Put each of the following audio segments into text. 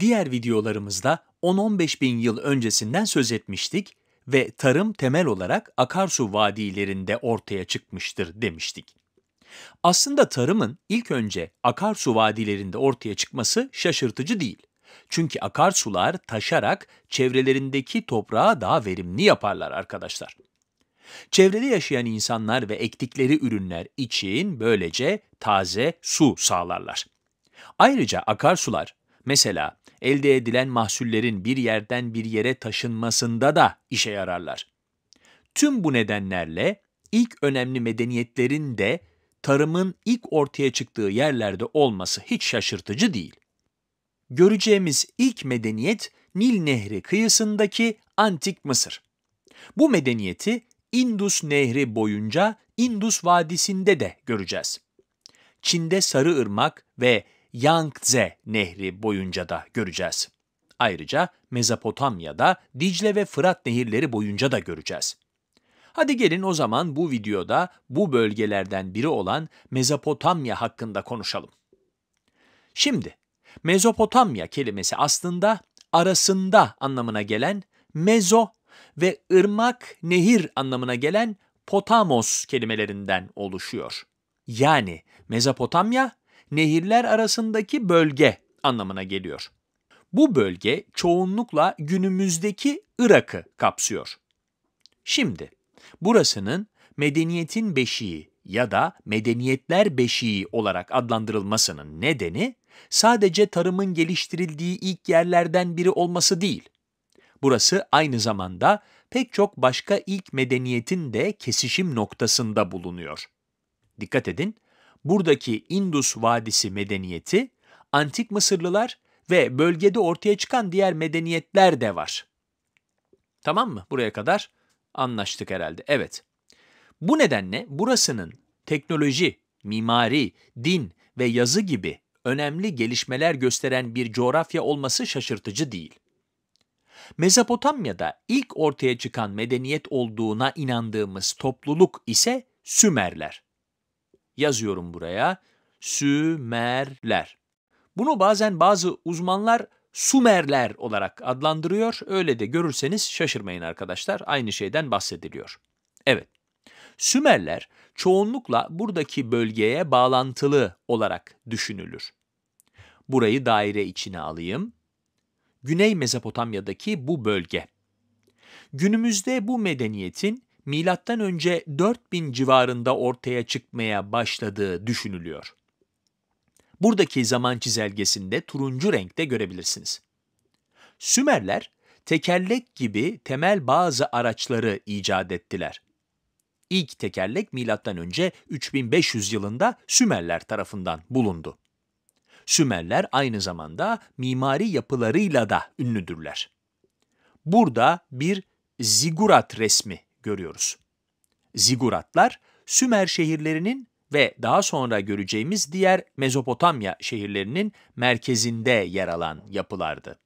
Diğer videolarımızda 10-15 bin yıl öncesinden söz etmiştik ve tarım temel olarak akarsu vadilerinde ortaya çıkmıştır demiştik. Aslında tarımın ilk önce akarsu vadilerinde ortaya çıkması şaşırtıcı değil. Çünkü akarsular taşarak çevrelerindeki toprağı daha verimli yaparlar arkadaşlar. Çevrede yaşayan insanlar ve ektikleri ürünler için böylece taze su sağlarlar. Ayrıca akarsular mesela elde edilen mahsullerin bir yerden bir yere taşınmasında da işe yararlar. Tüm bu nedenlerle ilk önemli medeniyetlerin de tarımın ilk ortaya çıktığı yerlerde olması hiç şaşırtıcı değil. Göreceğimiz ilk medeniyet Nil Nehri kıyısındaki Antik Mısır. Bu medeniyeti Indus Nehri boyunca Indus Vadisi'nde de göreceğiz. Çin'de Sarı Irmak ve Yangtze Nehri boyunca da göreceğiz. Ayrıca Mezopotamya'da Dicle ve Fırat nehirleri boyunca da göreceğiz. Hadi gelin o zaman bu videoda bu bölgelerden biri olan Mezopotamya hakkında konuşalım. Şimdi Mezopotamya kelimesi aslında arasında anlamına gelen mezo ve ırmak, nehir anlamına gelen potamos kelimelerinden oluşuyor. Yani Mezopotamya nehirler arasındaki bölge anlamına geliyor. Bu bölge çoğunlukla günümüzdeki Irak'ı kapsıyor. Şimdi burasının medeniyetin beşiği ya da medeniyetler beşiği olarak adlandırılmasının nedeni sadece tarımın geliştirildiği ilk yerlerden biri olması değil. Burası aynı zamanda pek çok başka ilk medeniyetin de kesişim noktasında bulunuyor. Dikkat edin, buradaki Indus Vadisi medeniyeti, Antik Mısırlılar ve bölgede ortaya çıkan diğer medeniyetler de var. Tamam mı? Buraya kadar anlaştık herhalde. Evet. Bu nedenle burasının teknoloji, mimari, din ve yazı gibi önemli gelişmeler gösteren bir coğrafya olması şaşırtıcı değil. Mezopotamya'da ilk ortaya çıkan medeniyet olduğuna inandığımız topluluk ise Sümerler yazıyorum buraya. Sümerler. Bunu bazen bazı uzmanlar Sumerler olarak adlandırıyor. Öyle de görürseniz şaşırmayın arkadaşlar. Aynı şeyden bahsediliyor. Evet. Sümerler çoğunlukla buradaki bölgeye bağlantılı olarak düşünülür. Burayı daire içine alayım. Güney Mezopotamya'daki bu bölge. Günümüzde bu medeniyetin milattan önce 4000 civarında ortaya çıkmaya başladığı düşünülüyor. Buradaki zaman çizelgesinde turuncu renkte görebilirsiniz. Sümerler tekerlek gibi temel bazı araçları icat ettiler. İlk tekerlek milattan önce 3500 yılında Sümerler tarafından bulundu. Sümerler aynı zamanda mimari yapılarıyla da ünlüdürler. Burada bir zigurat resmi görüyoruz. Ziguratlar Sümer şehirlerinin ve daha sonra göreceğimiz diğer Mezopotamya şehirlerinin merkezinde yer alan yapılardı.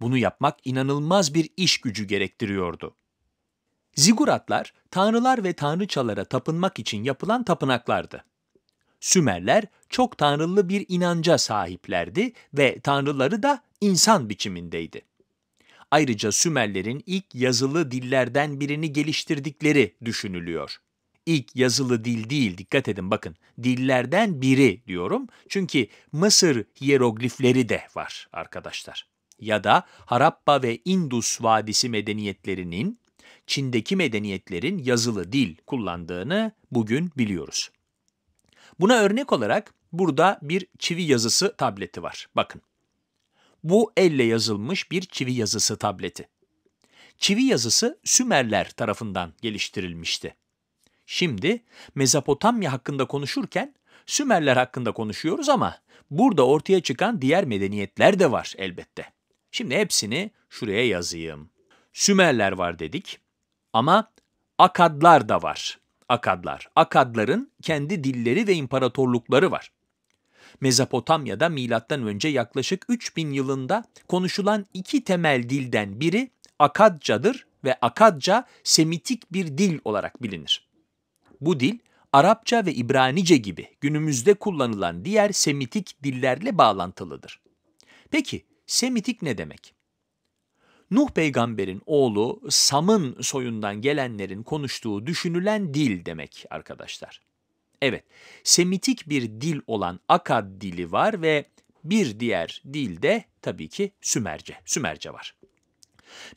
Bunu yapmak inanılmaz bir iş gücü gerektiriyordu. Ziguratlar, tanrılar ve tanrıçalara tapınmak için yapılan tapınaklardı. Sümerler çok tanrılı bir inanca sahiplerdi ve tanrıları da insan biçimindeydi. Ayrıca Sümerlerin ilk yazılı dillerden birini geliştirdikleri düşünülüyor. İlk yazılı dil değil, dikkat edin bakın. Dillerden biri diyorum. Çünkü Mısır hieroglifleri de var arkadaşlar. Ya da Harappa ve Indus Vadisi medeniyetlerinin Çin'deki medeniyetlerin yazılı dil kullandığını bugün biliyoruz. Buna örnek olarak burada bir çivi yazısı tableti var. Bakın. Bu elle yazılmış bir çivi yazısı tableti. Çivi yazısı Sümerler tarafından geliştirilmişti. Şimdi Mezopotamya hakkında konuşurken Sümerler hakkında konuşuyoruz ama burada ortaya çıkan diğer medeniyetler de var elbette. Şimdi hepsini şuraya yazayım. Sümerler var dedik ama Akadlar da var. Akadlar. Akadların kendi dilleri ve imparatorlukları var. Mezopotamya'da M.Ö. yaklaşık 3000 yılında konuşulan iki temel dilden biri Akadcadır ve Akadca Semitik bir dil olarak bilinir. Bu dil Arapça ve İbranice gibi günümüzde kullanılan diğer Semitik dillerle bağlantılıdır. Peki Semitik ne demek? Nuh peygamberin oğlu Sam'ın soyundan gelenlerin konuştuğu düşünülen dil demek arkadaşlar. Evet, Semitik bir dil olan Akad dili var ve bir diğer dil de tabii ki Sümerce. Sümerce var.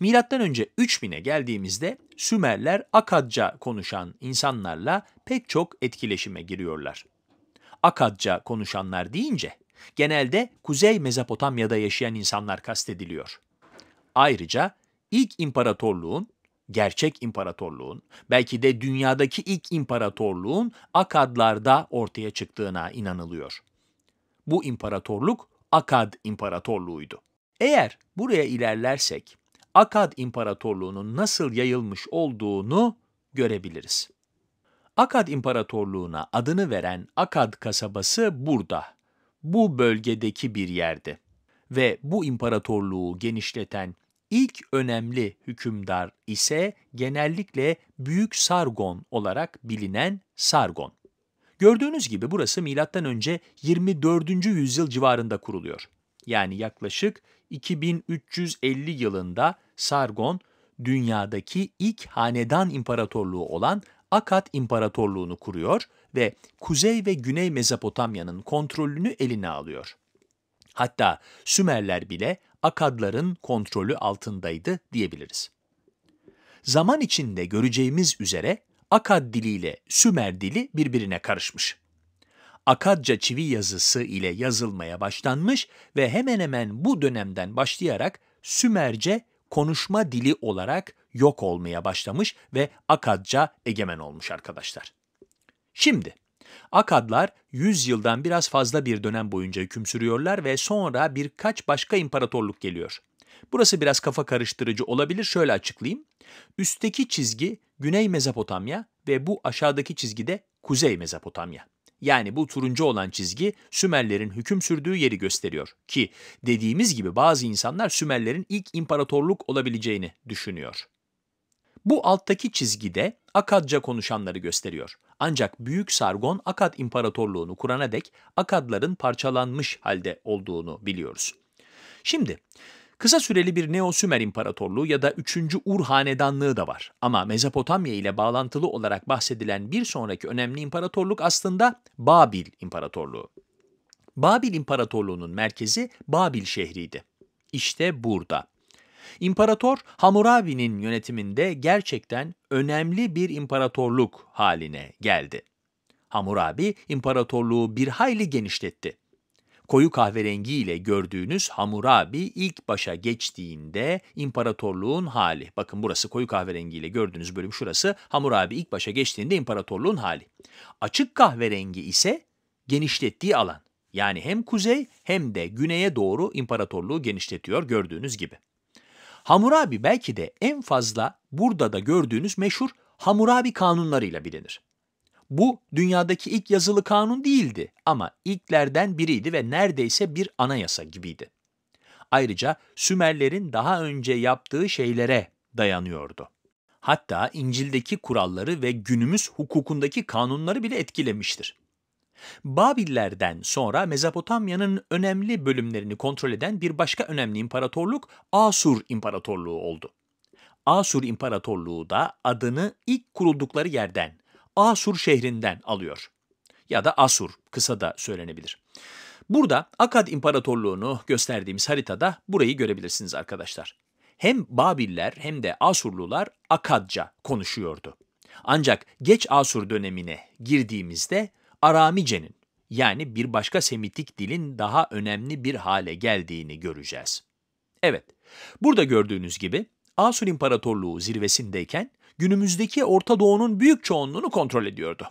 Milattan önce 3000'e geldiğimizde Sümerler Akadca konuşan insanlarla pek çok etkileşime giriyorlar. Akadca konuşanlar deyince genelde Kuzey Mezopotamya'da yaşayan insanlar kastediliyor. Ayrıca ilk imparatorluğun gerçek imparatorluğun, belki de dünyadaki ilk imparatorluğun Akadlarda ortaya çıktığına inanılıyor. Bu imparatorluk Akad İmparatorluğu'ydu. Eğer buraya ilerlersek Akad İmparatorluğu'nun nasıl yayılmış olduğunu görebiliriz. Akad İmparatorluğu'na adını veren Akad kasabası burada, bu bölgedeki bir yerde ve bu imparatorluğu genişleten İlk önemli hükümdar ise genellikle Büyük Sargon olarak bilinen Sargon. Gördüğünüz gibi burası M.Ö. 24. yüzyıl civarında kuruluyor. Yani yaklaşık 2350 yılında Sargon, dünyadaki ilk hanedan imparatorluğu olan Akat İmparatorluğunu kuruyor ve Kuzey ve Güney Mezopotamya'nın kontrolünü eline alıyor. Hatta Sümerler bile Akadların kontrolü altındaydı diyebiliriz. Zaman içinde göreceğimiz üzere Akad diliyle Sümer dili birbirine karışmış. Akadca çivi yazısı ile yazılmaya başlanmış ve hemen hemen bu dönemden başlayarak Sümerce konuşma dili olarak yok olmaya başlamış ve Akadca egemen olmuş arkadaşlar. Şimdi Akadlar 100 yıldan biraz fazla bir dönem boyunca hüküm sürüyorlar ve sonra birkaç başka imparatorluk geliyor. Burası biraz kafa karıştırıcı olabilir şöyle açıklayayım. Üstteki çizgi Güney Mezopotamya ve bu aşağıdaki çizgi de Kuzey Mezopotamya. Yani bu turuncu olan çizgi Sümerlerin hüküm sürdüğü yeri gösteriyor ki dediğimiz gibi bazı insanlar Sümerlerin ilk imparatorluk olabileceğini düşünüyor. Bu alttaki çizgide Akadca konuşanları gösteriyor. Ancak Büyük Sargon Akad İmparatorluğunu kurana dek Akadların parçalanmış halde olduğunu biliyoruz. Şimdi kısa süreli bir Neo-Sümer İmparatorluğu ya da 3. Ur Hanedanlığı da var. Ama Mezopotamya ile bağlantılı olarak bahsedilen bir sonraki önemli imparatorluk aslında Babil İmparatorluğu. Babil İmparatorluğu'nun merkezi Babil şehriydi. İşte burada. İmparator Hammurabi'nin yönetiminde gerçekten önemli bir imparatorluk haline geldi. Hammurabi imparatorluğu bir hayli genişletti. Koyu kahverengi ile gördüğünüz Hammurabi ilk başa geçtiğinde imparatorluğun hali. Bakın burası koyu kahverengi ile gördüğünüz bölüm şurası. Hammurabi ilk başa geçtiğinde imparatorluğun hali. Açık kahverengi ise genişlettiği alan. Yani hem kuzey hem de güneye doğru imparatorluğu genişletiyor gördüğünüz gibi. Hamurabi belki de en fazla burada da gördüğünüz meşhur Hamurabi kanunlarıyla bilinir. Bu dünyadaki ilk yazılı kanun değildi ama ilklerden biriydi ve neredeyse bir anayasa gibiydi. Ayrıca Sümerlerin daha önce yaptığı şeylere dayanıyordu. Hatta İncil'deki kuralları ve günümüz hukukundaki kanunları bile etkilemiştir. Babillerden sonra Mezopotamya'nın önemli bölümlerini kontrol eden bir başka önemli imparatorluk Asur İmparatorluğu oldu. Asur İmparatorluğu da adını ilk kuruldukları yerden, Asur şehrinden alıyor. Ya da Asur, kısa da söylenebilir. Burada Akad İmparatorluğunu gösterdiğimiz haritada burayı görebilirsiniz arkadaşlar. Hem Babiller hem de Asurlular Akadca konuşuyordu. Ancak geç Asur dönemine girdiğimizde Aramice'nin yani bir başka Semitik dilin daha önemli bir hale geldiğini göreceğiz. Evet, burada gördüğünüz gibi Asur İmparatorluğu zirvesindeyken günümüzdeki Orta Doğu'nun büyük çoğunluğunu kontrol ediyordu.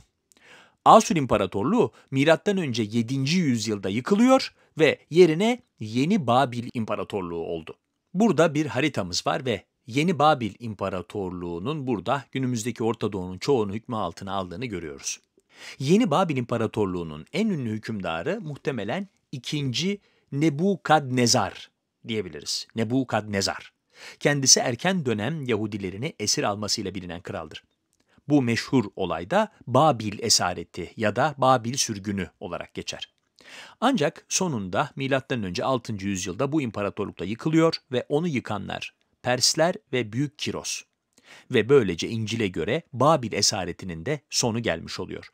Asur İmparatorluğu M.Ö. 7. yüzyılda yıkılıyor ve yerine Yeni Babil İmparatorluğu oldu. Burada bir haritamız var ve Yeni Babil İmparatorluğu'nun burada günümüzdeki Orta Doğu'nun çoğunu hükmü altına aldığını görüyoruz. Yeni Babil İmparatorluğu'nun en ünlü hükümdarı muhtemelen 2. Nebukadnezar diyebiliriz. Nebukadnezar. Kendisi erken dönem Yahudilerini esir almasıyla bilinen kraldır. Bu meşhur olayda Babil esareti ya da Babil sürgünü olarak geçer. Ancak sonunda M.Ö. 6. yüzyılda bu imparatorlukta yıkılıyor ve onu yıkanlar Persler ve Büyük Kiros. Ve böylece İncil'e göre Babil esaretinin de sonu gelmiş oluyor.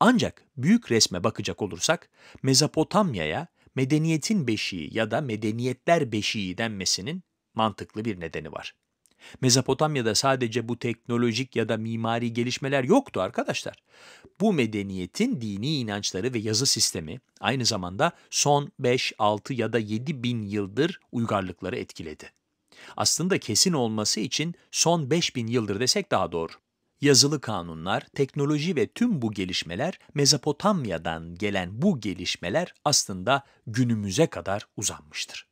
Ancak büyük resme bakacak olursak Mezopotamya'ya medeniyetin beşiği ya da medeniyetler beşiği denmesinin mantıklı bir nedeni var. Mezopotamya'da sadece bu teknolojik ya da mimari gelişmeler yoktu arkadaşlar. Bu medeniyetin dini inançları ve yazı sistemi aynı zamanda son 5, 6 ya da 7 bin yıldır uygarlıkları etkiledi. Aslında kesin olması için son 5 bin yıldır desek daha doğru. Yazılı kanunlar, teknoloji ve tüm bu gelişmeler Mezopotamya'dan gelen bu gelişmeler aslında günümüze kadar uzanmıştır.